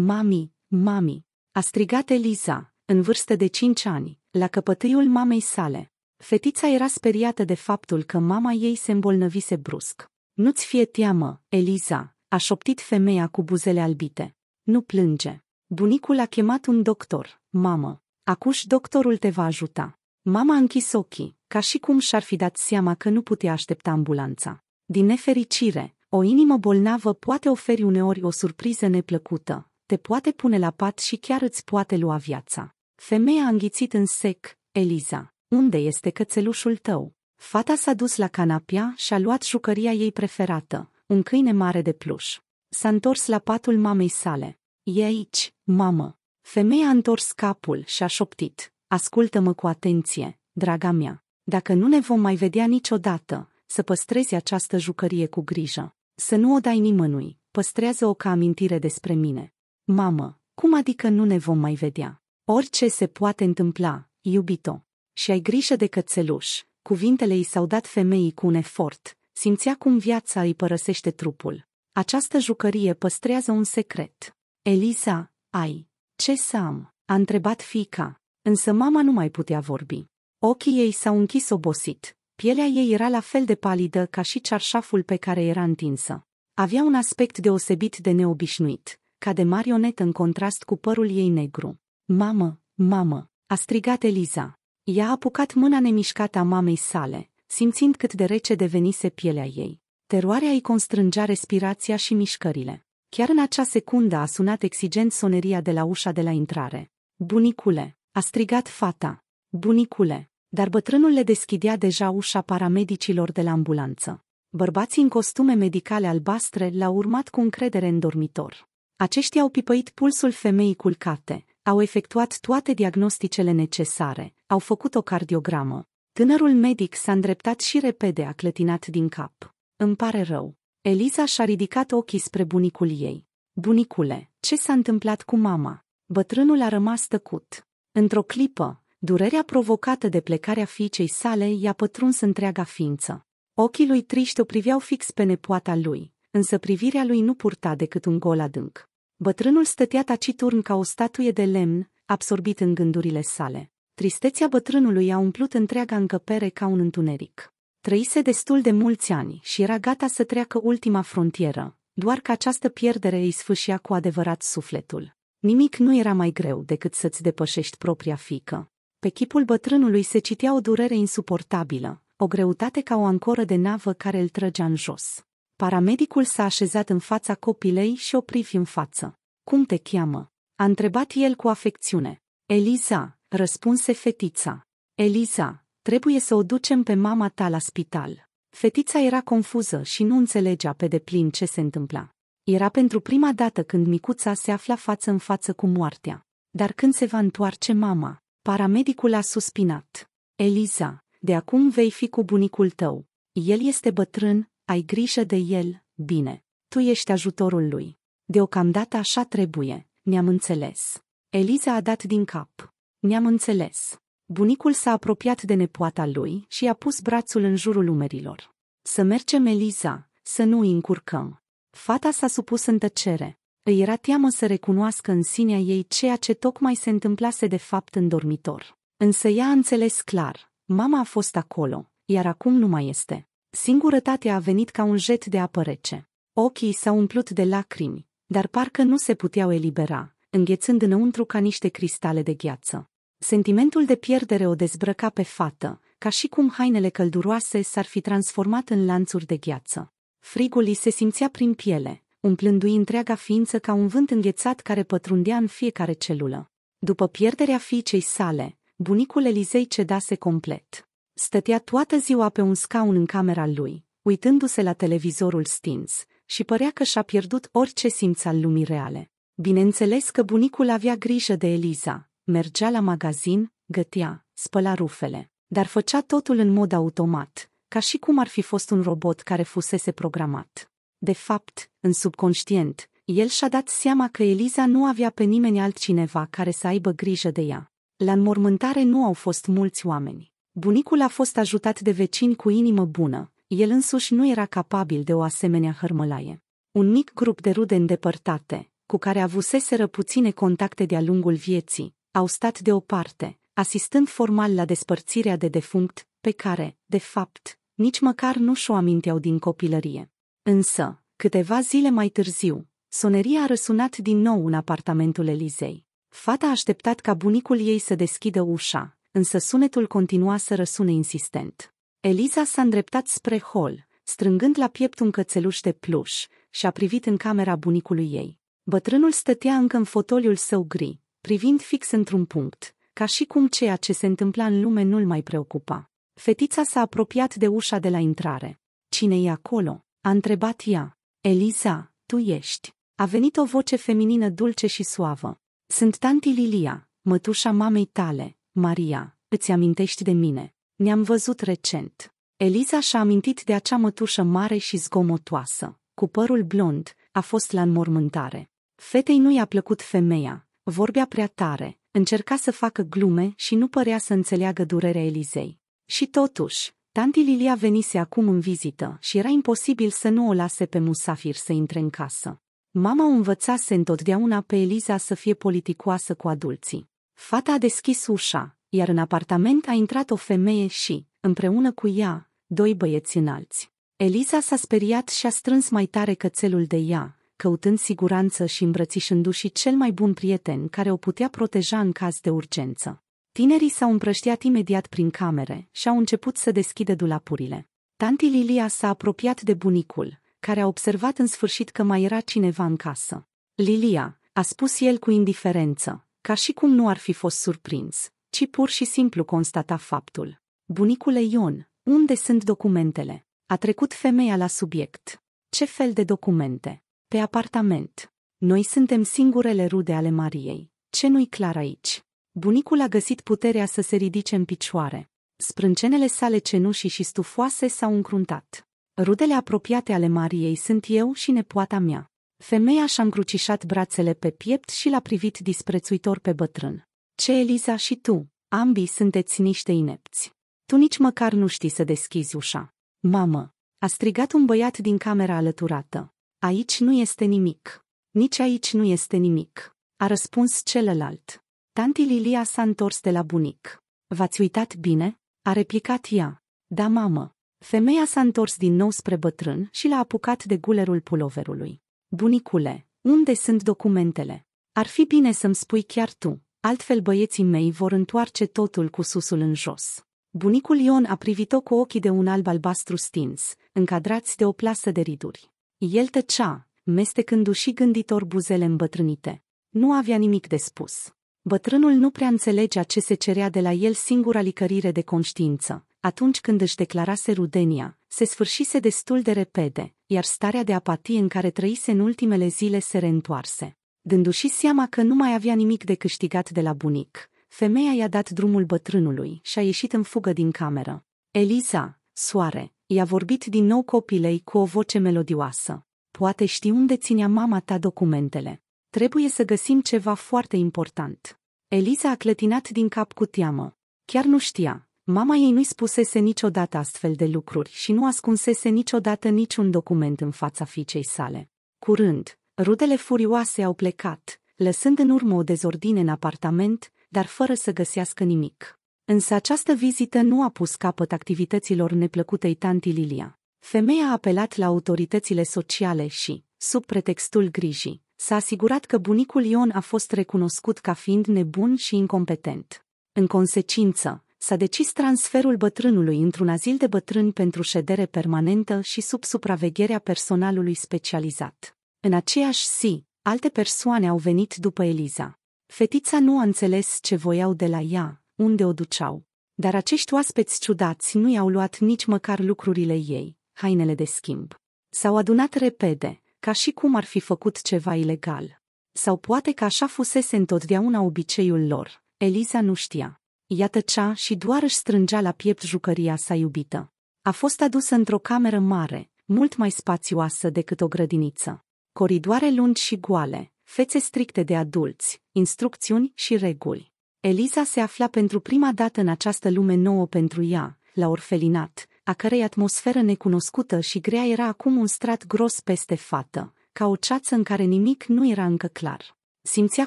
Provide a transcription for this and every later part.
Mami, mami, a strigat Eliza, în vârstă de cinci ani, la căpătâiul mamei sale. Fetița era speriată de faptul că mama ei se îmbolnăvise brusc. Nu-ți fie teamă, Eliza, a șoptit femeia cu buzele albite. Nu plânge. Bunicul a chemat un doctor, mamă. Acuși doctorul te va ajuta. Mama a închis ochii, ca și cum și-ar fi dat seama că nu putea aștepta ambulanța. Din nefericire, o inimă bolnavă poate oferi uneori o surpriză neplăcută, te poate pune la pat și chiar îți poate lua viața. Femeia a înghițit în sec, Eliza. Unde este cățelușul tău? Fata s-a dus la canapia și a luat jucăria ei preferată, un câine mare de pluș. S-a întors la patul mamei sale. E aici, mamă. Femeia a întors capul și a șoptit. Ascultă-mă cu atenție, draga mea. Dacă nu ne vom mai vedea niciodată, să păstrezi această jucărie cu grijă. Să nu o dai nimănui, păstrează-o ca amintire despre mine. Mamă, cum adică nu ne vom mai vedea? Orice se poate întâmpla, iubito. Și ai grijă de cățeluș. Cuvintele i s-au dat femeii cu un efort. Simțea cum viața îi părăsește trupul. Această jucărie păstrează un secret. Eliza, ai, ce să am? A întrebat fica. Însă mama nu mai putea vorbi. Ochii ei s-au închis obosit. Pielea ei era la fel de palidă ca și cearșaful pe care era întinsă. Avea un aspect deosebit de neobișnuit ca de marionetă în contrast cu părul ei negru. Mamă, mamă, a strigat Eliza. Ea a apucat mâna nemișcată a mamei sale, simțind cât de rece devenise pielea ei. Teroarea îi constrângea respirația și mișcările. Chiar în acea secundă a sunat exigent soneria de la ușa de la intrare. Bunicule, a strigat fata. Bunicule, dar bătrânul le deschidea deja ușa paramedicilor de la ambulanță. Bărbații în costume medicale albastre l-au urmat cu încredere în dormitor. Aceștia au pipăit pulsul femeii culcate, au efectuat toate diagnosticele necesare, au făcut o cardiogramă. Tânărul medic s-a îndreptat și repede a clătinat din cap. Îmi pare rău. Eliza și-a ridicat ochii spre bunicul ei. Bunicule, ce s-a întâmplat cu mama? Bătrânul a rămas tăcut. Într-o clipă, durerea provocată de plecarea fiicei sale i-a pătruns întreaga ființă. Ochii lui triști o priveau fix pe nepoata lui, însă privirea lui nu purta decât un gol adânc. Bătrânul stătea taciturn ca o statuie de lemn, absorbit în gândurile sale. Tristețea bătrânului a umplut întreaga încăpere ca un întuneric. Trăise destul de mulți ani și era gata să treacă ultima frontieră, doar că această pierdere îi sfâșia cu adevărat sufletul. Nimic nu era mai greu decât să-ți depășești propria fică. Pe chipul bătrânului se citea o durere insuportabilă, o greutate ca o ancoră de navă care îl trăgea în jos. Paramedicul s-a așezat în fața copilei și o privi în față. Cum te cheamă? A întrebat el cu afecțiune. Eliza, răspunse fetița. Eliza, trebuie să o ducem pe mama ta la spital. Fetița era confuză și nu înțelegea pe deplin ce se întâmpla. Era pentru prima dată când micuța se afla față în față cu moartea. Dar când se va întoarce mama? Paramedicul a suspinat. Eliza, de acum vei fi cu bunicul tău. El este bătrân, ai grijă de el, bine. Tu ești ajutorul lui. Deocamdată așa trebuie, ne-am înțeles. Eliza a dat din cap. Ne-am înțeles. Bunicul s-a apropiat de nepoata lui și a pus brațul în jurul umerilor. Să mergem, Eliza, să nu îi încurcăm. Fata s-a supus în tăcere. Îi era teamă să recunoască în sinea ei ceea ce tocmai se întâmplase de fapt în dormitor. Însă ea a înțeles clar. Mama a fost acolo, iar acum nu mai este. Singurătatea a venit ca un jet de apă rece. Ochii s-au umplut de lacrimi, dar parcă nu se puteau elibera, înghețând înăuntru ca niște cristale de gheață. Sentimentul de pierdere o dezbrăca pe fată, ca și cum hainele călduroase s-ar fi transformat în lanțuri de gheață. Frigul îi se simțea prin piele, umplându-i întreaga ființă ca un vânt înghețat care pătrundea în fiecare celulă. După pierderea fiicei sale, bunicul Elizei cedase complet. Stătea toată ziua pe un scaun în camera lui, uitându-se la televizorul stins, și părea că și-a pierdut orice simț al lumii reale. Bineînțeles că bunicul avea grijă de Eliza, mergea la magazin, gătea, spăla rufele, dar făcea totul în mod automat, ca și cum ar fi fost un robot care fusese programat. De fapt, în subconștient, el și-a dat seama că Eliza nu avea pe nimeni altcineva care să aibă grijă de ea. La înmormântare nu au fost mulți oameni. Bunicul a fost ajutat de vecini cu inimă bună, el însuși nu era capabil de o asemenea hărmălaie. Un mic grup de rude îndepărtate, cu care avuseseră puține contacte de-a lungul vieții, au stat deoparte, asistând formal la despărțirea de defunct, pe care, de fapt, nici măcar nu și-o aminteau din copilărie. Însă, câteva zile mai târziu, soneria a răsunat din nou în apartamentul Elizei. Fata a așteptat ca bunicul ei să deschidă ușa, însă sunetul continua să răsune insistent. Eliza s-a îndreptat spre hol, strângând la piept un cățeluș de pluș, și a privit în camera bunicului ei. Bătrânul stătea încă în fotoliul său gri, privind fix într-un punct, ca și cum ceea ce se întâmpla în lume nu-l mai preocupa. Fetița s-a apropiat de ușa de la intrare. Cine e acolo? A întrebat ea. Eliza, tu ești. A venit o voce feminină dulce și suavă. Sunt tanti Lilia, mătușa mamei tale. Maria, îți amintești de mine? Ne-am văzut recent. Eliza și-a amintit de acea mătușă mare și zgomotoasă, cu părul blond, a fost la înmormântare. Fetei nu i-a plăcut femeia, vorbea prea tare, încerca să facă glume și nu părea să înțeleagă durerea Elizei. Și totuși, tanti Lilia venise acum în vizită și era imposibil să nu o lase pe musafir să intre în casă. Mama o învățase întotdeauna pe Eliza să fie politicoasă cu adulții. Fata a deschis ușa, iar în apartament a intrat o femeie și, împreună cu ea, doi băieți înalți. Eliza s-a speriat și a strâns mai tare cățelul de ea, căutând siguranță și îmbrățișându-și cel mai bun prieten care o putea proteja în caz de urgență. Tinerii s-au împrăștiat imediat prin camere și au început să deschidă dulapurile. Tanti Lilia s-a apropiat de bunicul, care a observat în sfârșit că mai era cineva în casă. Lilia, a spus el cu indiferență, ca și cum nu ar fi fost surprins, ci pur și simplu constata faptul. Bunicule Ion, unde sunt documentele? A trecut femeia la subiect. Ce fel de documente? Pe apartament. Noi suntem singurele rude ale Mariei. Ce nu-i clar aici? Bunicul a găsit puterea să se ridice în picioare. Sprâncenele sale cenușii și stufoase s-au încruntat. Rudele apropiate ale Mariei sunt eu și nepoata mea. Femeia și-a încrucișat brațele pe piept și l-a privit disprețuitor pe bătrân. Ce Eliza și tu, ambii sunteți niște inepți. Tu nici măcar nu știi să deschizi ușa. Mamă, a strigat un băiat din camera alăturată. Aici nu este nimic. Nici aici nu este nimic. A răspuns celălalt. Tanti Lilia s-a întors de la bunic. V-ați uitat bine? A replicat ea. Da, mamă. Femeia s-a întors din nou spre bătrân și l-a apucat de gulerul puloverului. Bunicule, unde sunt documentele? Ar fi bine să-mi spui chiar tu, altfel băieții mei vor întoarce totul cu susul în jos. Bunicul Ion a privit-o cu ochii de un alb albastru stins, încadrați de o plasă de riduri. El tăcea, mestecându-și gânditor buzele îmbătrânite. Nu avea nimic de spus. Bătrânul nu prea înțelegea ce se cerea de la el singura licărire de conștiință atunci când își declarase rudenia, se sfârșise destul de repede, iar starea de apatie în care trăise în ultimele zile se reîntoarse. Dându-și seama că nu mai avea nimic de câștigat de la bunic, femeia i-a dat drumul bătrânului și a ieșit în fugă din cameră. Eliza, soare, i-a vorbit din nou copilei cu o voce melodioasă. Poate știi unde ținea mama ta documentele. Trebuie să găsim ceva foarte important. Eliza a clătinat din cap cu teamă. Chiar nu știa, Mama ei nu-i spusese niciodată astfel de lucruri și nu ascunsese niciodată niciun document în fața fiicei sale. Curând, rudele furioase au plecat, lăsând în urmă o dezordine în apartament, dar fără să găsească nimic. Însă această vizită nu a pus capăt activităților neplăcutei tanti Lilia. Femeia a apelat la autoritățile sociale și, sub pretextul grijii, s-a asigurat că bunicul Ion a fost recunoscut ca fiind nebun și incompetent. În consecință, s-a decis transferul bătrânului într-un azil de bătrâni pentru ședere permanentă și sub supravegherea personalului specializat. În aceeași zi, alte persoane au venit după Eliza. Fetița nu a înțeles ce voiau de la ea, unde o duceau. Dar acești oaspeți ciudați nu i-au luat nici măcar lucrurile ei, hainele de schimb. S-au adunat repede, ca și cum ar fi făcut ceva ilegal. Sau poate că așa fusese întotdeauna obiceiul lor, Eliza nu știa. Ea tăcea și doar își strângea la piept jucăria sa iubită. A fost adusă într-o cameră mare, mult mai spațioasă decât o grădiniță. Coridoare lungi și goale, fețe stricte de adulți, instrucțiuni și reguli. Eliza se afla pentru prima dată în această lume nouă pentru ea, la orfelinat, a cărei atmosferă necunoscută și grea era acum un strat gros peste fată, ca o ceață în care nimic nu era încă clar. Simțea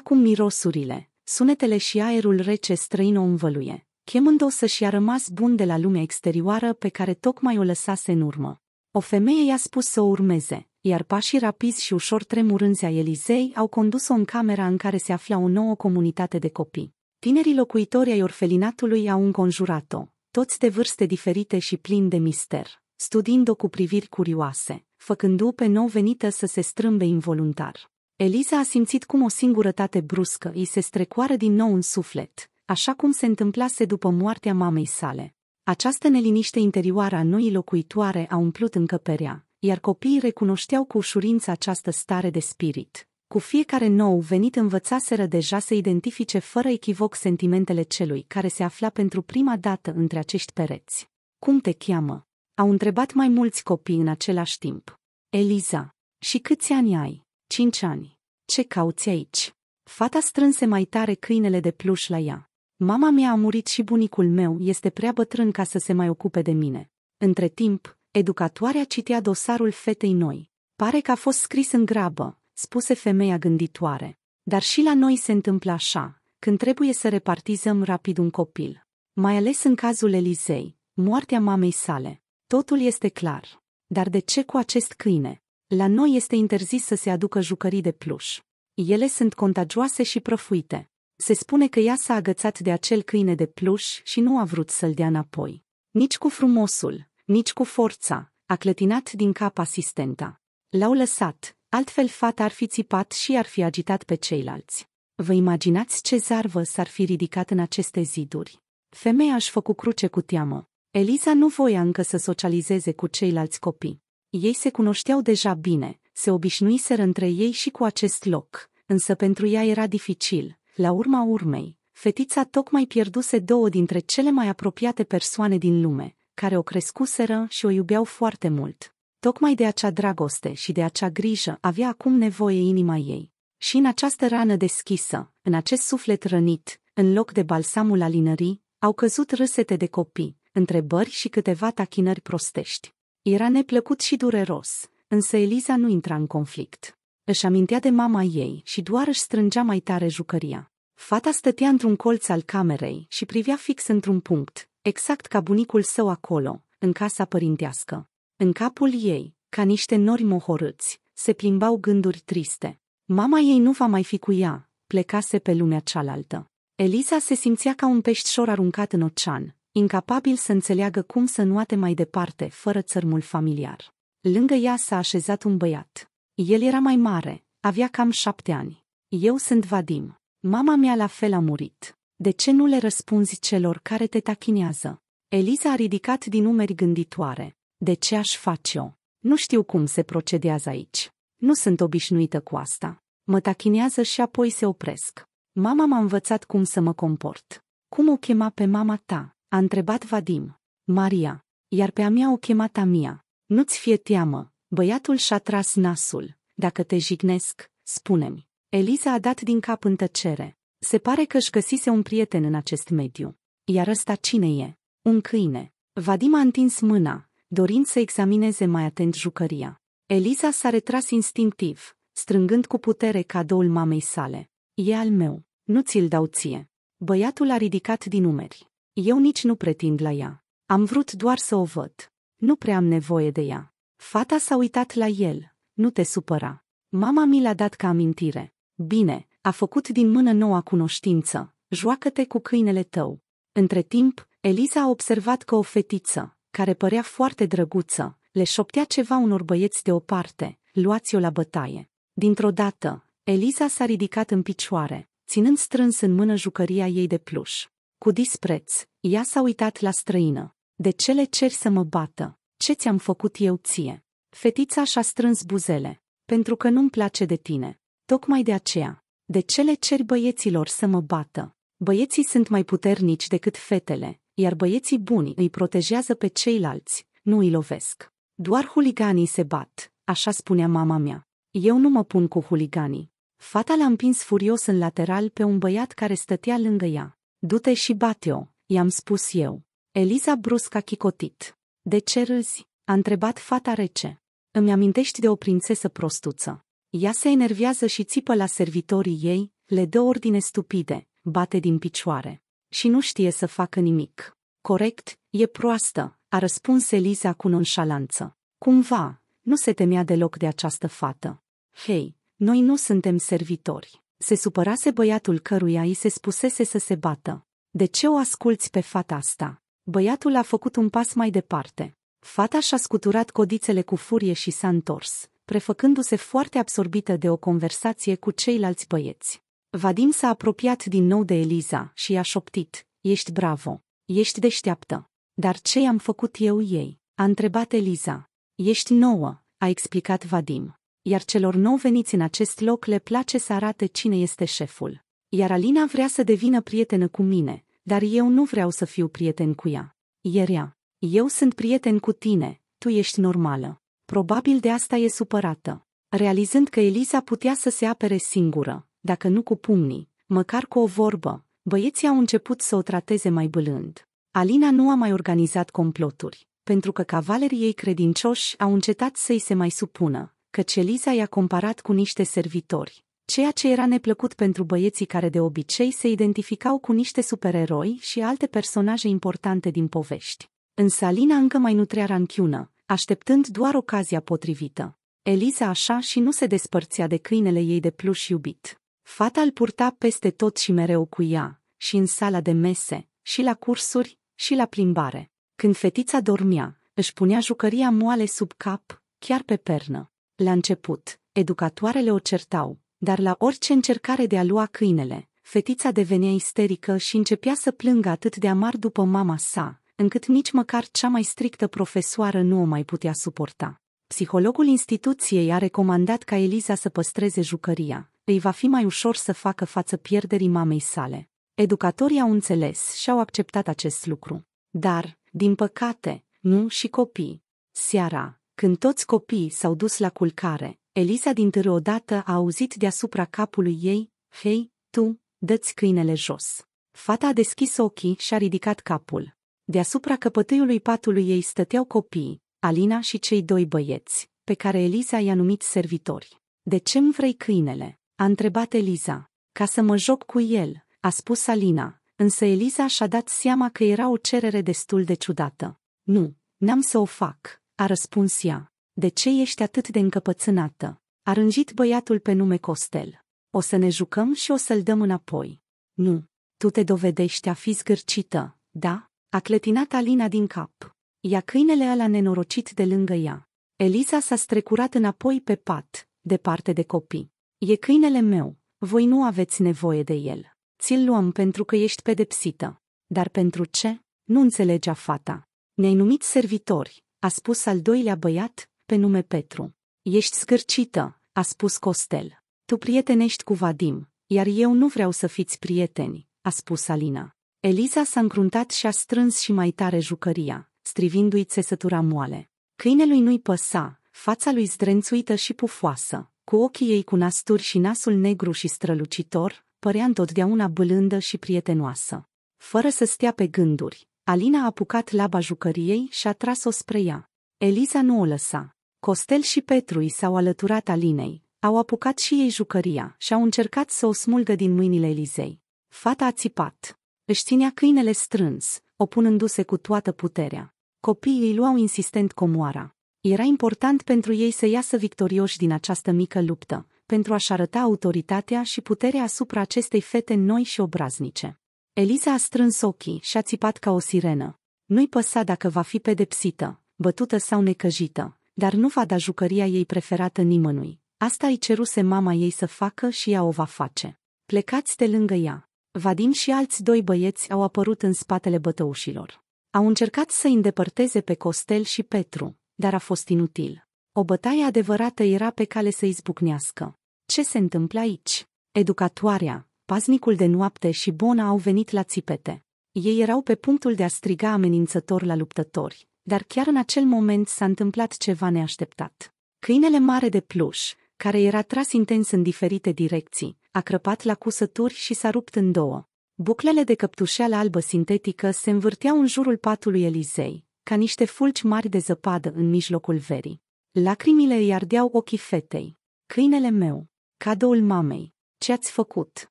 cum mirosurile, sunetele și aerul rece străin o învăluie, chemând-o să-și a rămas bun de la lumea exterioară pe care tocmai o lăsase în urmă. O femeie i-a spus să o urmeze, iar pașii rapizi și ușor tremurânzi a Elizei au condus-o în camera în care se afla o nouă comunitate de copii. Tinerii locuitori ai orfelinatului au înconjurat-o, toți de vârste diferite și plini de mister, studiind-o cu priviri curioase, făcându-o pe nou venită să se strâmbe involuntar. Eliza a simțit cum o singurătate bruscă îi se strecoară din nou în suflet, așa cum se întâmplase după moartea mamei sale. Această neliniște interioară a noii locuitoare a umplut încăperea, iar copiii recunoșteau cu ușurință această stare de spirit. Cu fiecare nou venit învățaseră deja să identifice fără echivoc sentimentele celui care se afla pentru prima dată între acești pereți. Cum te cheamă? Au întrebat mai mulți copii în același timp. Eliza, și câți ani ai? Cinci ani. Ce cauți aici? Fata strânse mai tare câinele de pluș la ea. Mama mea a murit și bunicul meu este prea bătrân ca să se mai ocupe de mine. Între timp, educatoarea citea dosarul fetei noi. Pare că a fost scris în grabă, spuse femeia gânditoare. Dar și la noi se întâmplă așa, când trebuie să repartizăm rapid un copil. Mai ales în cazul Elisei, moartea mamei sale. Totul este clar. Dar de ce cu acest câine? La noi este interzis să se aducă jucării de pluș. Ele sunt contagioase și prăfuite. Se spune că ea s-a agățat de acel câine de pluș și nu a vrut să-l dea înapoi. Nici cu frumosul, nici cu forța, a clătinat din cap asistenta. L-au lăsat, altfel fata ar fi țipat și ar fi agitat pe ceilalți. Vă imaginați ce zarvă s-ar fi ridicat în aceste ziduri. Femeia își făcu cruce cu teamă. Eliza nu voia încă să socializeze cu ceilalți copii. Ei se cunoșteau deja bine, se obișnuiseră între ei și cu acest loc, însă pentru ea era dificil. La urma urmei, fetița tocmai pierduse două dintre cele mai apropiate persoane din lume, care o crescuseră și o iubeau foarte mult. Tocmai de acea dragoste și de acea grijă avea acum nevoie inima ei. Și în această rană deschisă, în acest suflet rănit, în loc de balsamul alinării, au căzut râsete de copii, întrebări și câteva tachinări prostești. Era neplăcut și dureros, însă Eliza nu intra în conflict. Își amintea de mama ei și doar își strângea mai tare jucăria. Fata stătea într-un colț al camerei și privea fix într-un punct, exact ca bunicul său acolo, în casa părintească. În capul ei, ca niște nori mohorâți, se plimbau gânduri triste. Mama ei nu va mai fi cu ea, plecase pe lumea cealaltă. Eliza se simțea ca un peștișor aruncat în ocean, incapabil să înțeleagă cum să nuate mai departe fără țărmul familiar. Lângă ea s-a așezat un băiat. El era mai mare, avea cam șapte ani. Eu sunt Vadim. Mama mea la fel a murit. De ce nu le răspunzi celor care te tachinează? Eliza a ridicat din umeri gânditoare. De ce aș face eu? Nu știu cum se procedează aici. Nu sunt obișnuită cu asta. Mă tachinează și apoi se opresc. Mama m-a învățat cum să mă comport. Cum o chema pe mama ta? A întrebat Vadim. Maria. Iar pe a mea o chema mea. Nu-ți fie teamă, băiatul și-a tras nasul. Dacă te jignesc, spune-mi. Eliza a dat din cap în tăcere. Se pare că își găsise un prieten în acest mediu. Iar ăsta cine e? Un câine. Vadim a întins mâna, dorind să examineze mai atent jucăria. Eliza s-a retras instinctiv, strângând cu putere cadoul mamei sale. E al meu, nu ți-l dau ție. Băiatul a ridicat din umeri. Eu nici nu pretind la ea. Am vrut doar să o văd. Nu prea am nevoie de ea. Fata s-a uitat la el. Nu te supăra. Mama mi l-a dat ca amintire. Bine, a făcut din mână noua cunoștință. Joacă-te cu câinele tău. Între timp, Eliza a observat că o fetiță, care părea foarte drăguță, le șoptea ceva unor băieți de o parte, luați-o la bătaie. Dintr-o dată, Eliza s-a ridicat în picioare, ținând strâns în mână jucăria ei de pluș. Cu dispreț, ea s-a uitat la străină. De ce le ceri să mă bată? Ce ți-am făcut eu ție? Fetița și-a strâns buzele. Pentru că nu-mi place de tine. Tocmai de aceea. De ce le ceri băieților să mă bată? Băieții sunt mai puternici decât fetele, iar băieții buni îi protejează pe ceilalți, nu îi lovesc. Doar huliganii se bat, așa spunea mama mea. Eu nu mă pun cu huliganii. Fata l-a împins furios în lateral pe un băiat care stătea lângă ea. Du-te și bate-o, i-am spus eu. Eliza brusc a chicotit. De ce râzi? A întrebat fata rece. Îmi amintești de o prințesă prostuță. Ea se enervează și țipă la servitorii ei, le dă ordine stupide, bate din picioare. Și nu știe să facă nimic. Corect, e proastă, a răspuns Eliza cu nonșalanță. Cumva, nu se temea deloc de această fată. Hei, noi nu suntem servitori. Se supărase băiatul căruia îi se spusese să se bată. De ce o asculți pe fata asta? Băiatul a făcut un pas mai departe. Fata și-a scuturat codițele cu furie și s-a întors, prefăcându-se foarte absorbită de o conversație cu ceilalți băieți. Vadim s-a apropiat din nou de Eliza și i-a șoptit, Ești bravo, ești deșteaptă. Dar ce i-am făcut eu ei? A întrebat Eliza. Ești nouă, a explicat Vadim iar celor nou veniți în acest loc le place să arate cine este șeful. Iar Alina vrea să devină prietenă cu mine, dar eu nu vreau să fiu prieten cu ea. Ierea, eu sunt prieten cu tine, tu ești normală. Probabil de asta e supărată. Realizând că Eliza putea să se apere singură, dacă nu cu pumnii, măcar cu o vorbă, băieții au început să o trateze mai bălând. Alina nu a mai organizat comploturi, pentru că cavalerii ei credincioși au încetat să-i se mai supună, căci Eliza i-a comparat cu niște servitori, ceea ce era neplăcut pentru băieții care de obicei se identificau cu niște supereroi și alte personaje importante din povești. Însă Alina încă mai nutrea ranchiună, așteptând doar ocazia potrivită. Eliza așa și nu se despărțea de câinele ei de pluș iubit. Fata îl purta peste tot și mereu cu ea, și în sala de mese, și la cursuri, și la plimbare. Când fetița dormea, își punea jucăria moale sub cap, chiar pe pernă. La început, educatoarele o certau, dar la orice încercare de a lua câinele, fetița devenea isterică și începea să plângă atât de amar după mama sa, încât nici măcar cea mai strictă profesoară nu o mai putea suporta. Psihologul instituției a recomandat ca Eliza să păstreze jucăria, îi va fi mai ușor să facă față pierderii mamei sale. Educatorii au înțeles și au acceptat acest lucru. Dar, din păcate, nu și copii. Seara, când toți copiii s-au dus la culcare, Elisa dintr odată a auzit deasupra capului ei, Hei, tu, dă-ți câinele jos. Fata a deschis ochii și a ridicat capul. Deasupra căpătâiului patului ei stăteau copiii, Alina și cei doi băieți, pe care Eliza i-a numit servitori. De ce-mi vrei câinele?" a întrebat Eliza. Ca să mă joc cu el," a spus Alina, însă Eliza și-a dat seama că era o cerere destul de ciudată. Nu, n-am să o fac," A răspuns ea. De ce ești atât de încăpățânată? A rânjit băiatul pe nume Costel. O să ne jucăm și o să-l dăm înapoi. Nu. Tu te dovedești a fi zgârcită, da? A clătinat Alina din cap. Ia câinele ăla nenorocit de lângă ea. Eliza s-a strecurat înapoi pe pat, departe de copii. E câinele meu, voi nu aveți nevoie de el. Ți-l luăm pentru că ești pedepsită. Dar pentru ce? Nu înțelegea fata. Ne-ai numit servitori, a spus al doilea băiat, pe nume Petru. Ești scârcită, a spus Costel. Tu prietenești cu Vadim, iar eu nu vreau să fiți prieteni, a spus Alina. Eliza s-a încruntat și a strâns și mai tare jucăria, strivindu-i țesătura moale. Câinelui nu-i păsa, fața lui zdrențuită și pufoasă, cu ochii ei cu nasturi și nasul negru și strălucitor, părea întotdeauna bâlândă și prietenoasă. Fără să stea pe gânduri, Alina a apucat laba jucăriei și a tras-o spre ea. Eliza nu o lăsa. Costel și Petru i s-au alăturat Alinei, au apucat și ei jucăria și au încercat să o smulgă din mâinile Elizei. Fata a țipat. Își ținea câinele strâns, opunându-se cu toată puterea. Copiii îi luau insistent comoara. Era important pentru ei să iasă victorioși din această mică luptă, pentru a-și arăta autoritatea și puterea asupra acestei fete noi și obraznice. Eliza a strâns ochii și a țipat ca o sirenă. Nu-i păsa dacă va fi pedepsită, bătută sau necăjită, dar nu va da jucăria ei preferată nimănui. Asta îi ceruse mama ei să facă și ea o va face. Plecați de lângă ea. Vadim și alți doi băieți au apărut în spatele bătăușilor. Au încercat să îi îndepărteze pe Costel și Petru, dar a fost inutil. O bătaie adevărată era pe cale să izbucnească. Ce se întâmplă aici? Educatoarea, paznicul de noapte și Bona au venit la țipete. Ei erau pe punctul de a striga amenințător la luptători, dar chiar în acel moment s-a întâmplat ceva neașteptat. Câinele mare de pluș, care era tras intens în diferite direcții, a crăpat la cusături și s-a rupt în două. Buclele de căptușeală albă sintetică se învârteau în jurul patului elisei, ca niște fulgi mari de zăpadă în mijlocul verii. Lacrimile îi ardeau ochii fetei. Câinele meu, cadoul mamei, ce ați făcut?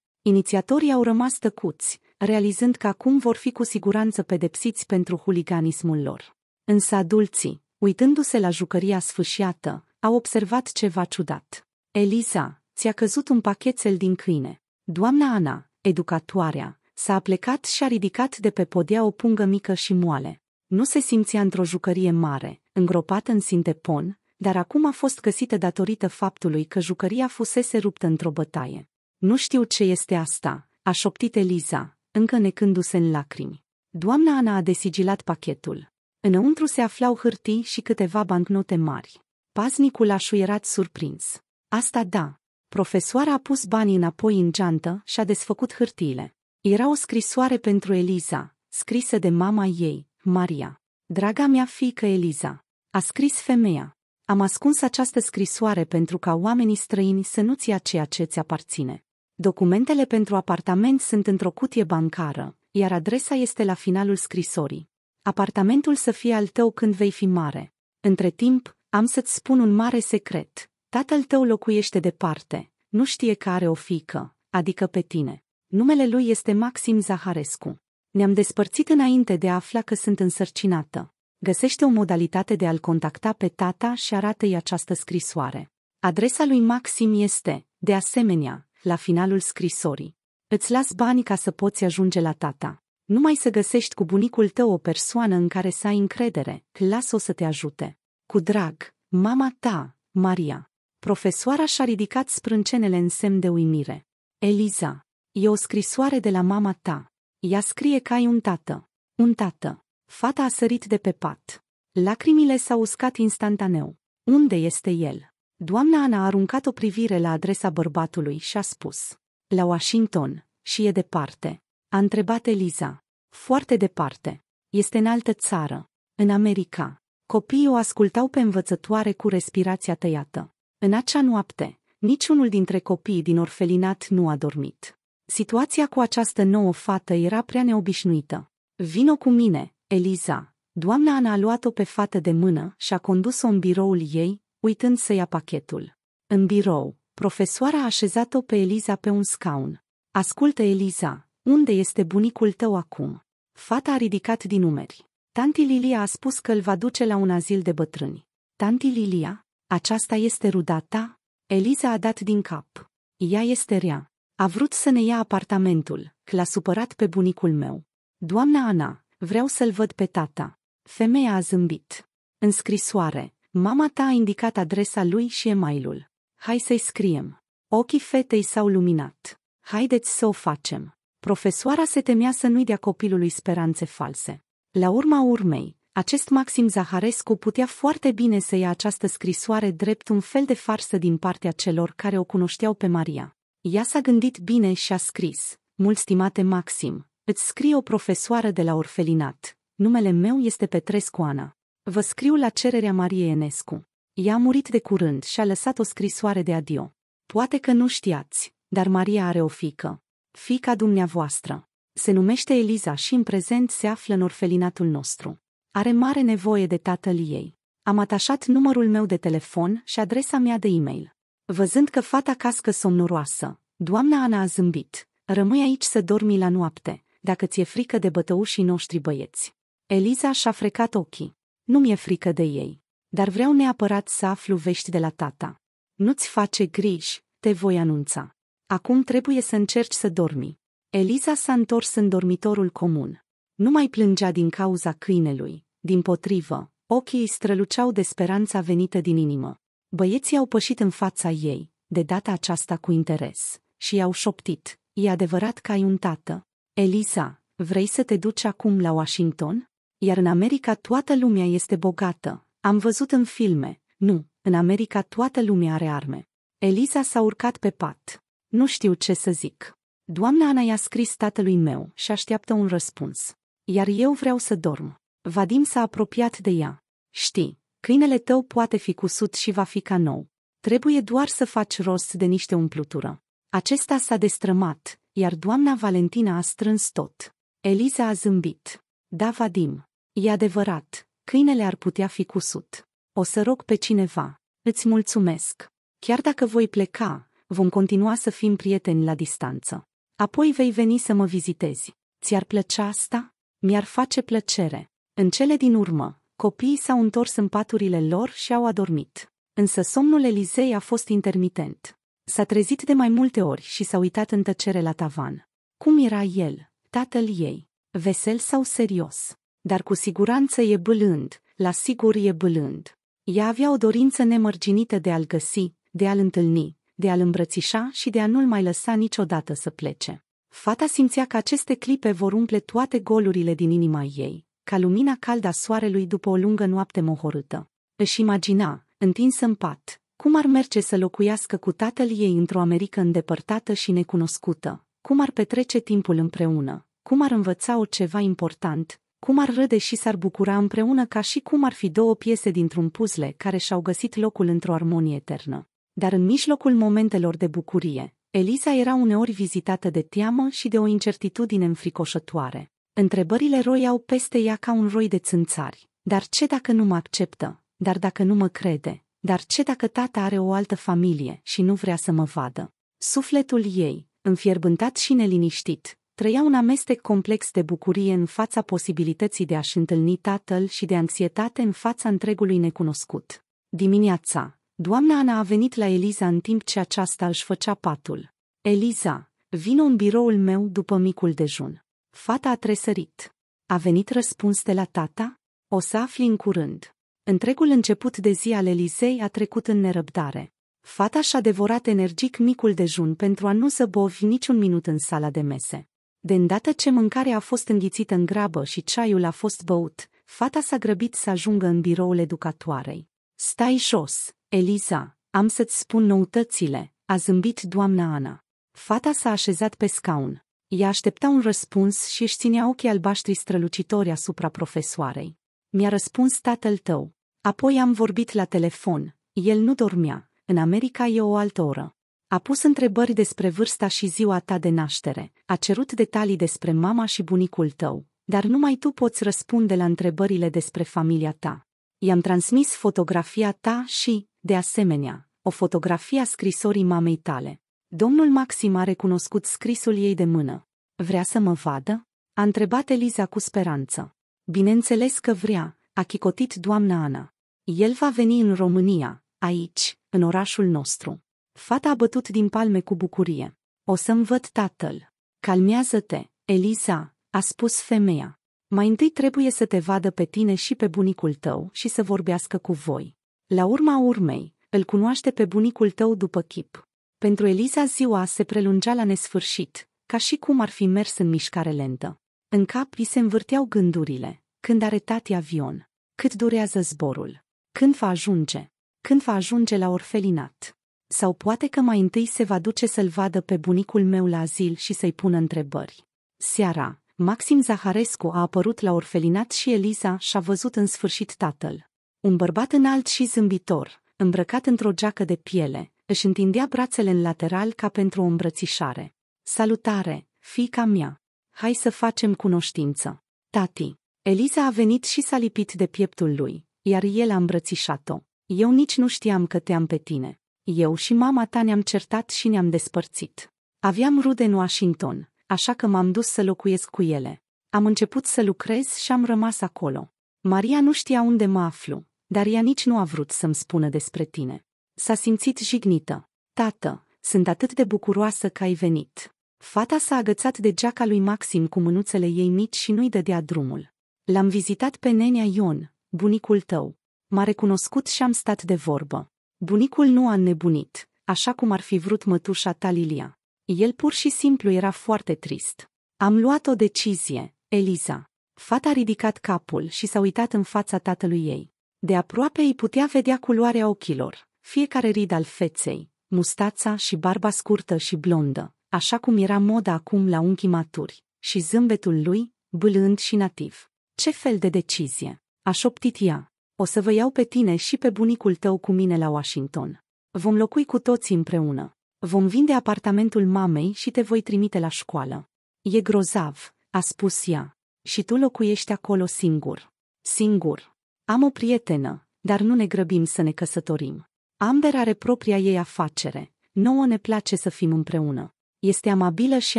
Inițiatorii au rămas tăcuți, realizând că acum vor fi cu siguranță pedepsiți pentru huliganismul lor. Însă adulții, uitându-se la jucăria sfâșiată, au observat ceva ciudat. Eliza, ți-a căzut un pachetel din câine. Doamna Ana, educatoarea, s-a aplecat și a ridicat de pe podea o pungă mică și moale. Nu se simțea într-o jucărie mare, îngropată în sintepon, dar acum a fost găsită datorită faptului că jucăria fusese ruptă într-o bătaie. Nu știu ce este asta, a șoptit Eliza, încă necându-se în lacrimi. Doamna Ana a desigilat pachetul. Înăuntru se aflau hârtii și câteva bancnote mari. Paznicul a șuierat surprins. Asta da. Profesoara a pus banii înapoi în geantă și a desfăcut hârtiile. Era o scrisoare pentru Eliza, scrisă de mama ei, Maria. Draga mea fiică Eliza, a scris femeia. Am ascuns această scrisoare pentru ca oamenii străini să nu-ți ia ceea ce ți aparține. Documentele pentru apartament sunt într-o cutie bancară, iar adresa este la finalul scrisorii. Apartamentul să fie al tău când vei fi mare. Între timp, am să-ți spun un mare secret. Tatăl tău locuiește departe, nu știe că are o fică, adică pe tine. Numele lui este Maxim Zaharescu. Ne-am despărțit înainte de a afla că sunt însărcinată. Găsește o modalitate de a-l contacta pe tata și arată-i această scrisoare. Adresa lui Maxim este, de asemenea, la finalul scrisorii. Îți las banii ca să poți ajunge la tata. Numai să găsești cu bunicul tău o persoană în care să ai încredere, las-o să te ajute. Cu drag, mama ta, Maria. Profesoara și-a ridicat sprâncenele în semn de uimire. Eliza, e o scrisoare de la mama ta. Ea scrie că ai un tată. Un tată. Fata a sărit de pe pat. Lacrimile s-au uscat instantaneu. Unde este el? Doamna Ana a aruncat o privire la adresa bărbatului și a spus. La Washington, și e departe. A întrebat Eliza. Foarte departe. Este în altă țară. În America. Copiii o ascultau pe învățătoare cu respirația tăiată. În acea noapte, niciunul dintre copiii din orfelinat nu a dormit. Situația cu această nouă fată era prea neobișnuită. Vino cu mine, Eliza. Doamna Ana a luat-o pe fată de mână și a condus-o în biroul ei, uitând să ia pachetul. În birou, profesoara a așezat-o pe Eliza pe un scaun. Ascultă, Eliza, unde este bunicul tău acum? Fata a ridicat din umeri. Tanti Lilia a spus că îl va duce la un azil de bătrâni. Tanti Lilia, aceasta este rudata? Eliza a dat din cap. Ea este rea. A vrut să ne ia apartamentul, că l-a supărat pe bunicul meu. Doamna Ana, vreau să-l văd pe tata. Femeia a zâmbit. În scrisoare, Mama ta a indicat adresa lui și emailul. Hai să-i scriem. Ochii fetei s-au luminat. Haideți să o facem. Profesoara se temea să nu-i dea copilului speranțe false. La urma urmei, acest Maxim Zaharescu putea foarte bine să ia această scrisoare drept un fel de farsă din partea celor care o cunoșteau pe Maria. Ea s-a gândit bine și a scris, mult stimate Maxim, îți scrie o profesoară de la orfelinat, numele meu este Petrescu Ana. Vă scriu la cererea Mariei Enescu. Ea a murit de curând și a lăsat o scrisoare de adio. Poate că nu știați, dar Maria are o fică. Fica dumneavoastră. Se numește Eliza și în prezent se află în orfelinatul nostru. Are mare nevoie de tatăl ei. Am atașat numărul meu de telefon și adresa mea de e-mail. Văzând că fata cască somnoroasă, doamna Ana a zâmbit. Rămâi aici să dormi la noapte, dacă ți-e frică de bătăușii noștri băieți. Eliza și-a frecat ochii. Nu mi-e frică de ei, dar vreau neapărat să aflu vești de la tata. Nu-ți face griji, te voi anunța. Acum trebuie să încerci să dormi. Eliza s-a întors în dormitorul comun. Nu mai plângea din cauza câinelui, din potrivă, ochii străluceau de speranța venită din inimă. Băieții au pășit în fața ei, de data aceasta cu interes, și i-au șoptit, e adevărat că ai un tată. Eliza, vrei să te duci acum la Washington? iar în America toată lumea este bogată. Am văzut în filme, nu, în America toată lumea are arme. Eliza s-a urcat pe pat. Nu știu ce să zic. Doamna Ana i-a scris tatălui meu și așteaptă un răspuns. Iar eu vreau să dorm. Vadim s-a apropiat de ea. Știi, câinele tău poate fi cusut și va fi ca nou. Trebuie doar să faci rost de niște umplutură. Acesta s-a destrămat, iar doamna Valentina a strâns tot. Eliza a zâmbit. Da, Vadim, E adevărat, câinele ar putea fi cusut. O să rog pe cineva. Îți mulțumesc. Chiar dacă voi pleca, vom continua să fim prieteni la distanță. Apoi vei veni să mă vizitezi. Ți-ar plăcea asta? Mi-ar face plăcere. În cele din urmă, copiii s-au întors în paturile lor și au adormit. Însă somnul Elizei a fost intermitent. S-a trezit de mai multe ori și s-a uitat în tăcere la tavan. Cum era el, tatăl ei? Vesel sau serios? Dar cu siguranță e bâlând, la sigur e bâlând. Ea avea o dorință nemărginită de a-l găsi, de a-l întâlni, de a-l îmbrățișa și de a nu-l mai lăsa niciodată să plece. Fata simțea că aceste clipe vor umple toate golurile din inima ei, ca lumina caldă a soarelui după o lungă noapte mohorâtă. Își imagina, întins în pat, cum ar merge să locuiască cu tatăl ei într-o Americă îndepărtată și necunoscută, cum ar petrece timpul împreună, cum ar învăța o ceva important, cum ar râde și s-ar bucura împreună ca și cum ar fi două piese dintr-un puzzle care și-au găsit locul într-o armonie eternă. Dar în mijlocul momentelor de bucurie, Eliza era uneori vizitată de teamă și de o incertitudine înfricoșătoare. Întrebările roiau peste ea ca un roi de țânțari. Dar ce dacă nu mă acceptă? Dar dacă nu mă crede? Dar ce dacă tata are o altă familie și nu vrea să mă vadă? Sufletul ei, înfierbântat și neliniștit, trăia un amestec complex de bucurie în fața posibilității de a-și întâlni tatăl și de anxietate în fața întregului necunoscut. Dimineața, doamna Ana a venit la Eliza în timp ce aceasta își făcea patul. Eliza, vină în biroul meu după micul dejun. Fata a tresărit. A venit răspuns de la tata? O să afli în curând. Întregul început de zi al Elizei a trecut în nerăbdare. Fata și-a devorat energic micul dejun pentru a nu zăbovi niciun minut în sala de mese. De îndată ce mâncarea a fost înghițită în grabă și ceaiul a fost băut, fata s-a grăbit să ajungă în biroul educatoarei. Stai jos, Eliza, am să-ți spun noutățile, a zâmbit doamna Ana. Fata s-a așezat pe scaun. Ea aștepta un răspuns și își ținea ochii albaștri strălucitori asupra profesoarei. Mi-a răspuns tatăl tău. Apoi am vorbit la telefon. El nu dormea. În America e o altă oră. A pus întrebări despre vârsta și ziua ta de naștere, a cerut detalii despre mama și bunicul tău, dar numai tu poți răspunde la întrebările despre familia ta. I-am transmis fotografia ta și, de asemenea, o fotografie a scrisorii mamei tale. Domnul Maxim a recunoscut scrisul ei de mână. Vrea să mă vadă? A întrebat Eliza cu speranță. Bineînțeles că vrea, a chicotit doamna Ana. El va veni în România, aici, în orașul nostru. Fata a bătut din palme cu bucurie. O să-mi văd tatăl. Calmează-te, Eliza, a spus femeia. Mai întâi trebuie să te vadă pe tine și pe bunicul tău și să vorbească cu voi. La urma urmei, îl cunoaște pe bunicul tău după chip. Pentru Eliza ziua se prelungea la nesfârșit, ca și cum ar fi mers în mișcare lentă. În cap îi se învârteau gândurile, când are tati avion, cât durează zborul, când va ajunge, când va ajunge la orfelinat. Sau poate că mai întâi se va duce să-l vadă pe bunicul meu la azil și să-i pună întrebări. Seara, Maxim Zaharescu a apărut la orfelinat și Eliza și-a văzut în sfârșit tatăl. Un bărbat înalt și zâmbitor, îmbrăcat într-o geacă de piele, își întindea brațele în lateral ca pentru o îmbrățișare. Salutare, fica mea! Hai să facem cunoștință! Tati! Eliza a venit și s-a lipit de pieptul lui, iar el a îmbrățișat-o. Eu nici nu știam că te-am pe tine. Eu și mama ta ne-am certat și ne-am despărțit. Aveam rude în Washington, așa că m-am dus să locuiesc cu ele. Am început să lucrez și am rămas acolo. Maria nu știa unde mă aflu, dar ea nici nu a vrut să-mi spună despre tine. S-a simțit jignită. Tată, sunt atât de bucuroasă că ai venit. Fata s-a agățat de geaca lui Maxim cu mânuțele ei mici și nu-i dădea drumul. L-am vizitat pe nenia Ion, bunicul tău. M-a recunoscut și am stat de vorbă. Bunicul nu a nebunit, așa cum ar fi vrut mătușa ta Lilia. El pur și simplu era foarte trist. Am luat o decizie, Eliza. Fata a ridicat capul și s-a uitat în fața tatălui ei. De aproape îi putea vedea culoarea ochilor, fiecare rid al feței, mustața și barba scurtă și blondă, așa cum era moda acum la unchi maturi, și zâmbetul lui, bâlând și nativ. Ce fel de decizie? A șoptit ea. O să vă iau pe tine și pe bunicul tău cu mine la Washington. Vom locui cu toți împreună. Vom vinde apartamentul mamei și te voi trimite la școală. E grozav, a spus ea. Și tu locuiești acolo singur. Singur. Am o prietenă, dar nu ne grăbim să ne căsătorim. Amber are propria ei afacere. Nouă ne place să fim împreună. Este amabilă și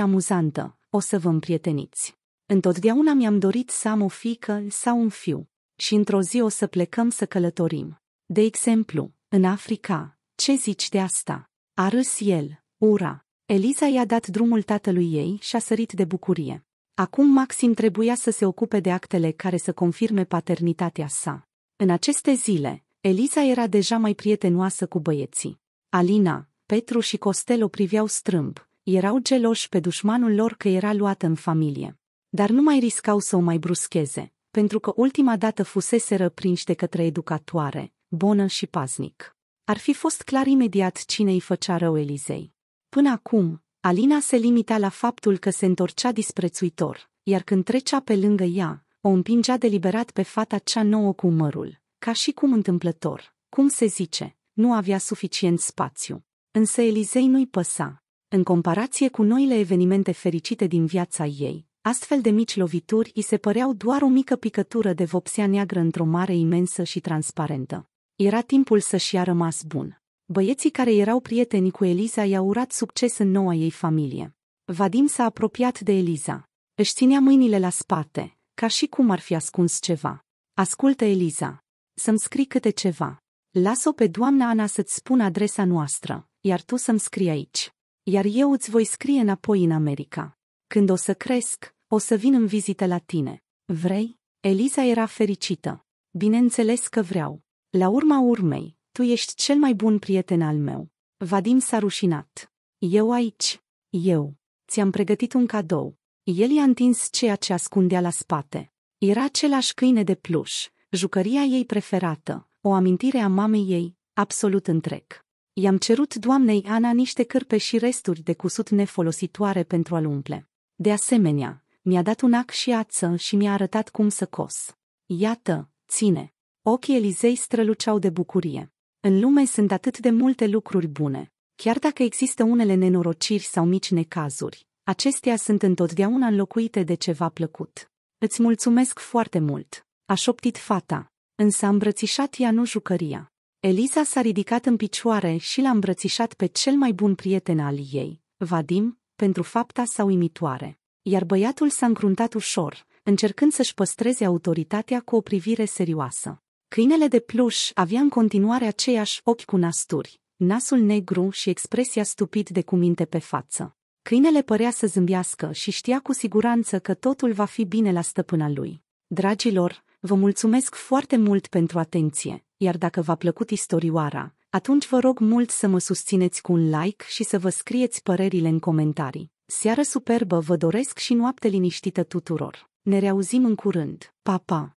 amuzantă. O să vă împrieteniți. Întotdeauna mi-am dorit să am o fică sau un fiu și într-o zi o să plecăm să călătorim. De exemplu, în Africa, ce zici de asta? A râs el, ura. Eliza i-a dat drumul tatălui ei și a sărit de bucurie. Acum Maxim trebuia să se ocupe de actele care să confirme paternitatea sa. În aceste zile, Eliza era deja mai prietenoasă cu băieții. Alina, Petru și Costel o priveau strâmb, erau geloși pe dușmanul lor că era luat în familie. Dar nu mai riscau să o mai bruscheze, pentru că ultima dată fusese răprinși de către educatoare, bonă și paznic. Ar fi fost clar imediat cine îi făcea rău Elizei. Până acum, Alina se limita la faptul că se întorcea disprețuitor, iar când trecea pe lângă ea, o împingea deliberat pe fata cea nouă cu mărul, ca și cum întâmplător, cum se zice, nu avea suficient spațiu. Însă Elizei nu-i păsa. În comparație cu noile evenimente fericite din viața ei, astfel de mici lovituri îi se păreau doar o mică picătură de vopsea neagră într-o mare imensă și transparentă. Era timpul să-și a rămas bun. Băieții care erau prieteni cu Eliza i-au urat succes în noua ei familie. Vadim s-a apropiat de Eliza. Își ținea mâinile la spate, ca și cum ar fi ascuns ceva. Ascultă, Eliza. Să-mi scrii câte ceva. Las-o pe doamna Ana să-ți spun adresa noastră, iar tu să-mi scrii aici. Iar eu îți voi scrie înapoi în America. Când o să cresc, o să vin în vizită la tine. Vrei? Eliza era fericită. Bineînțeles că vreau. La urma urmei, tu ești cel mai bun prieten al meu. Vadim s-a rușinat. Eu aici. Eu. Ți-am pregătit un cadou. El i-a întins ceea ce ascundea la spate. Era același câine de pluș, jucăria ei preferată, o amintire a mamei ei, absolut întreg. I-am cerut doamnei Ana niște cârpe și resturi de cusut nefolositoare pentru a-l umple. De asemenea, mi-a dat un ac și ață și mi-a arătat cum să cos. Iată, ține! Ochii Elizei străluceau de bucurie. În lume sunt atât de multe lucruri bune. Chiar dacă există unele nenorociri sau mici necazuri, acestea sunt întotdeauna înlocuite de ceva plăcut. Îți mulțumesc foarte mult, a șoptit fata, însă a îmbrățișat ea nu jucăria. Eliza s-a ridicat în picioare și l-a îmbrățișat pe cel mai bun prieten al ei, Vadim, pentru fapta sau imitoare. Iar băiatul s-a încruntat ușor, încercând să-și păstreze autoritatea cu o privire serioasă. Câinele de pluș avea în continuare aceiași ochi cu nasturi, nasul negru și expresia stupid de cuminte pe față. Câinele părea să zâmbească și știa cu siguranță că totul va fi bine la stăpâna lui. Dragilor, vă mulțumesc foarte mult pentru atenție, iar dacă v-a plăcut istorioara, atunci vă rog mult să mă susțineți cu un like și să vă scrieți părerile în comentarii. Seară superbă vă doresc și noapte liniștită tuturor. Ne reauzim în curând. Pa, pa!